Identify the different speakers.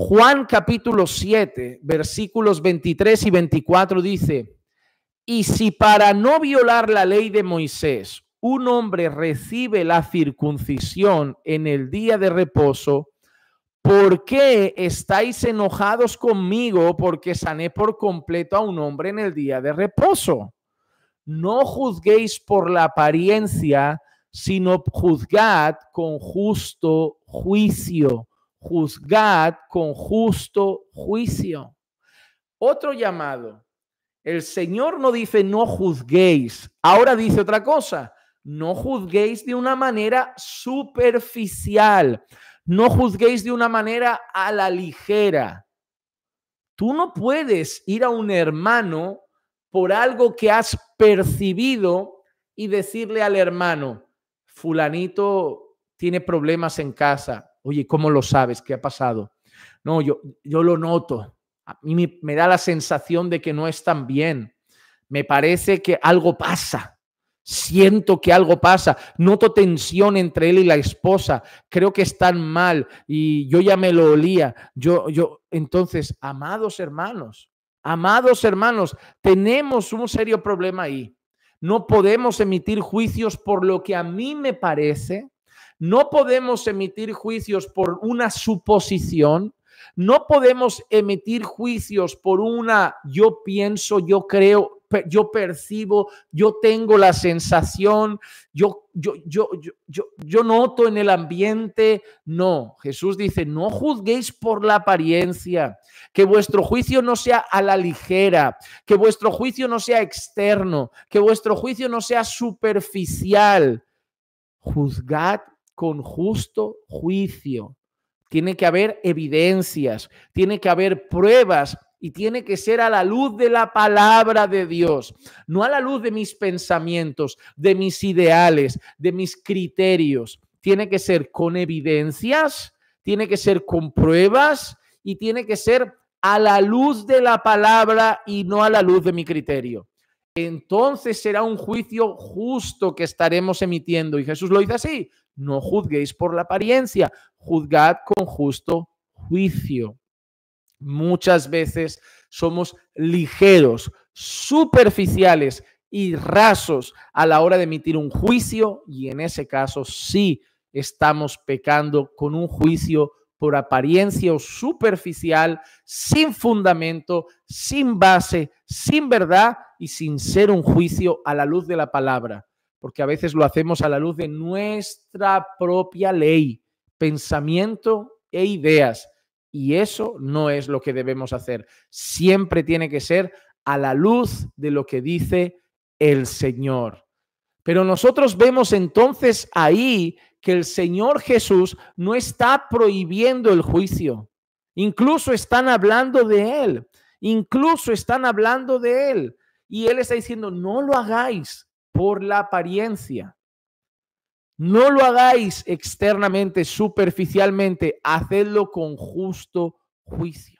Speaker 1: Juan capítulo 7, versículos 23 y 24 dice, y si para no violar la ley de Moisés un hombre recibe la circuncisión en el día de reposo, ¿por qué estáis enojados conmigo porque sané por completo a un hombre en el día de reposo? No juzguéis por la apariencia, sino juzgad con justo juicio juzgad con justo juicio. Otro llamado. El Señor no dice no juzguéis. Ahora dice otra cosa. No juzguéis de una manera superficial. No juzguéis de una manera a la ligera. Tú no puedes ir a un hermano por algo que has percibido y decirle al hermano, fulanito tiene problemas en casa, Oye, ¿cómo lo sabes? ¿Qué ha pasado? No, yo, yo lo noto. A mí me, da la sensación de que no están bien. Me parece que algo pasa. Siento que algo pasa, noto tensión entre él y la esposa, creo que están mal y yo ya me lo olía. Yo, yo, entonces, amados hermanos, amados hermanos, tenemos un serio problema ahí. No podemos emitir juicios por lo que a mí me parece, no podemos emitir juicios por una suposición, no podemos emitir juicios por una yo pienso, yo creo, yo percibo, yo tengo la sensación, yo, yo, yo, yo, noto en el ambiente. No, Jesús dice, no juzguéis por la apariencia, que vuestro juicio no sea a la ligera, que vuestro juicio no sea externo, que vuestro juicio no sea superficial. Juzgad con justo juicio. Tiene que haber evidencias, tiene que haber pruebas y tiene que ser a la luz de la palabra de Dios, no a la luz de mis pensamientos, de mis ideales, de mis criterios. Tiene que ser con evidencias, tiene que ser con pruebas y tiene que ser a la luz de la palabra y no a la luz de mi criterio entonces será un juicio justo que estaremos emitiendo. Y Jesús lo dice así, no juzguéis por la apariencia, juzgad con justo juicio. Muchas veces somos ligeros, superficiales y rasos a la hora de emitir un juicio y en ese caso sí estamos pecando con un juicio por apariencia o superficial, sin fundamento, sin base, sin verdad y sin ser un juicio a la luz de la palabra, porque a veces lo hacemos a la luz de nuestra propia ley, pensamiento e ideas. Y eso no es lo que debemos hacer. Siempre tiene que ser a la luz de lo que dice el Señor. Pero nosotros vemos entonces ahí que el Señor Jesús no está prohibiendo el juicio. Incluso están hablando de Él. Incluso están hablando de Él. Y Él está diciendo, no lo hagáis por la apariencia. No lo hagáis externamente, superficialmente, hacedlo con justo juicio.